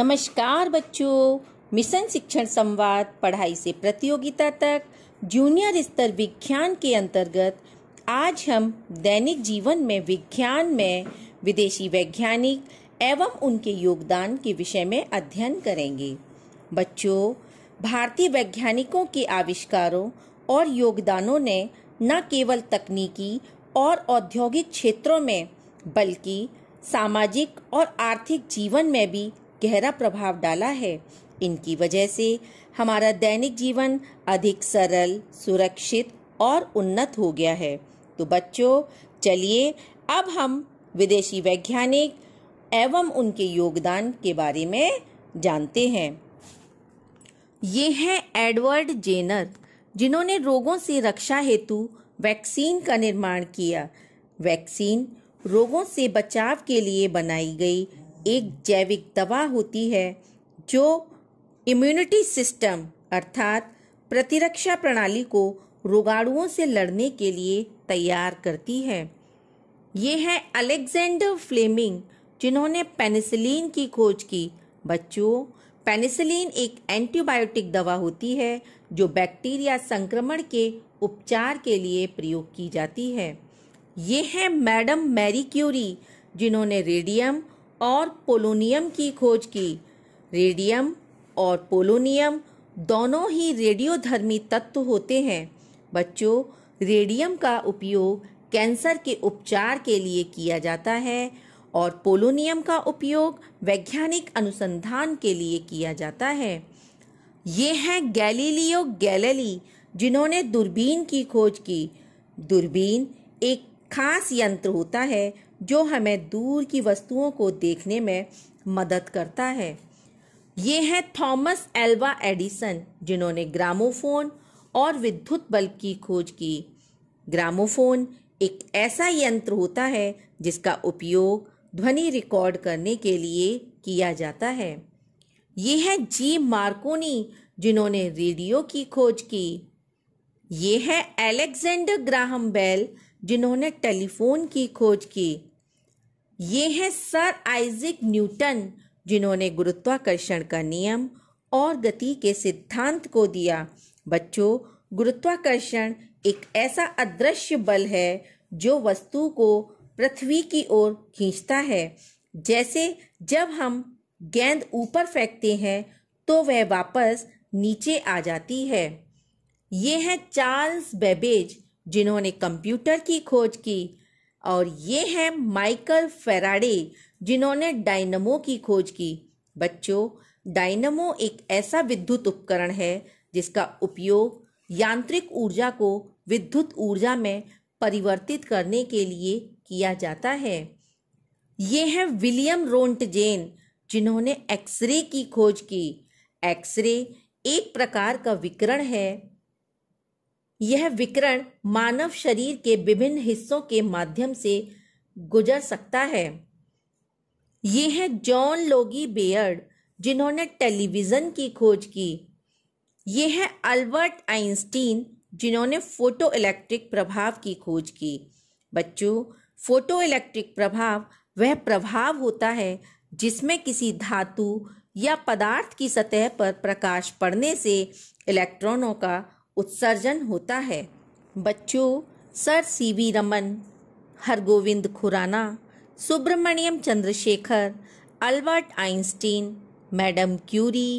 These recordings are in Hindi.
नमस्कार बच्चों मिशन शिक्षण संवाद पढ़ाई से प्रतियोगिता तक जूनियर स्तर विज्ञान के अंतर्गत आज हम दैनिक जीवन में विज्ञान में विदेशी वैज्ञानिक एवं उनके योगदान के विषय में अध्ययन करेंगे बच्चों भारतीय वैज्ञानिकों के आविष्कारों और योगदानों ने न केवल तकनीकी और औद्योगिक क्षेत्रों में बल्कि सामाजिक और आर्थिक जीवन में भी गहरा प्रभाव डाला है इनकी वजह से हमारा दैनिक जीवन अधिक सरल सुरक्षित और उन्नत हो गया है तो बच्चों चलिए अब हम विदेशी वैज्ञानिक एवं उनके योगदान के बारे में जानते हैं ये हैं एडवर्ड जेनर जिन्होंने रोगों से रक्षा हेतु वैक्सीन का निर्माण किया वैक्सीन रोगों से बचाव के लिए बनाई गई एक जैविक दवा होती है जो इम्यूनिटी सिस्टम अर्थात प्रतिरक्षा प्रणाली को रोगाणुओं से लड़ने के लिए तैयार करती है ये है अलेक्जेंडर फ्लेमिंग जिन्होंने पेनिसिलिन की खोज की बच्चों पेनिसिलिन एक एंटीबायोटिक दवा होती है जो बैक्टीरिया संक्रमण के उपचार के लिए प्रयोग की जाती है ये है मैडम मैरी क्यूरी जिन्होंने रेडियम और पोलोनियम की खोज की रेडियम और पोलोनियम दोनों ही रेडियोधर्मी तत्व होते हैं बच्चों रेडियम का उपयोग कैंसर के उपचार के लिए किया जाता है और पोलोनियम का उपयोग वैज्ञानिक अनुसंधान के लिए किया जाता है ये हैं गैलीलियो गैलेली जिन्होंने दूरबीन की खोज की दूरबीन एक खास यंत्र होता है जो हमें दूर की वस्तुओं को देखने में मदद करता है ये हैं थॉमस एल्वा एडिसन जिन्होंने ग्रामोफोन और विद्युत बल्ब की खोज की ग्रामोफोन एक ऐसा यंत्र होता है जिसका उपयोग ध्वनि रिकॉर्ड करने के लिए किया जाता है ये है जी मार्कोनी जिन्होंने रेडियो की खोज की ये है अलेक्जेंडर ग्राहम बेल जिन्होंने टेलीफोन की खोज की ये हैं सर आइजिक न्यूटन जिन्होंने गुरुत्वाकर्षण का नियम और गति के सिद्धांत को दिया बच्चों गुरुत्वाकर्षण एक ऐसा अदृश्य बल है जो वस्तु को पृथ्वी की ओर खींचता है जैसे जब हम गेंद ऊपर फेंकते हैं तो वह वापस नीचे आ जाती है ये हैं चार्ल्स बेबेज जिन्होंने कंप्यूटर की खोज की और ये हैं माइकल फेराडे जिन्होंने डायनमो की खोज की बच्चों डायनमो एक ऐसा विद्युत उपकरण है जिसका उपयोग यांत्रिक ऊर्जा को विद्युत ऊर्जा में परिवर्तित करने के लिए किया जाता है ये हैं विलियम रोंटजेन जिन्होंने एक्सरे की खोज की एक्सरे एक प्रकार का विकरण है यह विकरण मानव शरीर के विभिन्न हिस्सों के माध्यम से गुजर सकता है ये है जॉन लोगी बेयर्ड जिन्होंने टेलीविज़न की खोज की ये है अल्बर्ट आइंस्टीन जिन्होंने फोटोइलेक्ट्रिक प्रभाव की खोज की बच्चों फोटोइलेक्ट्रिक प्रभाव वह प्रभाव होता है जिसमें किसी धातु या पदार्थ की सतह पर प्रकाश पड़ने से इलेक्ट्रॉनों का उत्सर्जन होता है बच्चों sir C V Raman Hargobind Khorana Subrahmanyan Chandrasekhar Albert Einstein madam Curie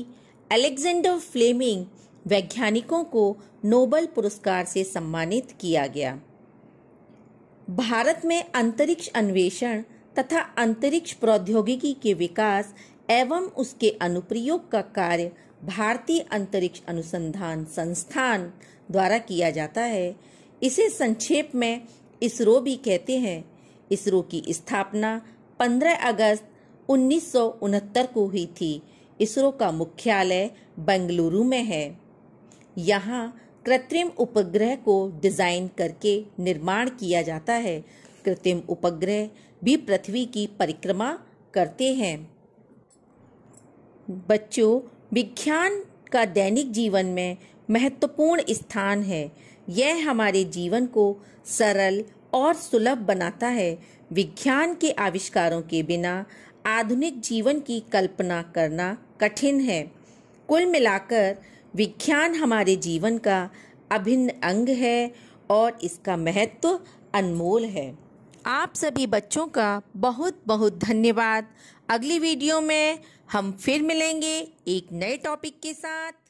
Alexander Fleming वैज्ञानिकों को नोबल पुरस्कार से सम्मानित किया गया भारत में अंतरिक्ष अन्वेषण तथा अंतरिक्ष प्रौद्योगिकी के विकास एवं उसके अनुप्रयोग का कार्य भारतीय अंतरिक्ष अनुसंधान संस्थान द्वारा किया जाता है इसे संक्षेप में इसरो भी कहते हैं इसरो की स्थापना 15 अगस्त उन्नीस को हुई थी इसरो का मुख्यालय बेंगलुरु में है यहाँ कृत्रिम उपग्रह को डिज़ाइन करके निर्माण किया जाता है कृत्रिम उपग्रह भी पृथ्वी की परिक्रमा करते हैं बच्चों विज्ञान का दैनिक जीवन में महत्वपूर्ण स्थान है यह हमारे जीवन को सरल और सुलभ बनाता है विज्ञान के आविष्कारों के बिना आधुनिक जीवन की कल्पना करना कठिन है कुल मिलाकर विज्ञान हमारे जीवन का अभिन्न अंग है और इसका महत्व अनमोल है आप सभी बच्चों का बहुत बहुत धन्यवाद अगली वीडियो में हम फिर मिलेंगे एक नए टॉपिक के साथ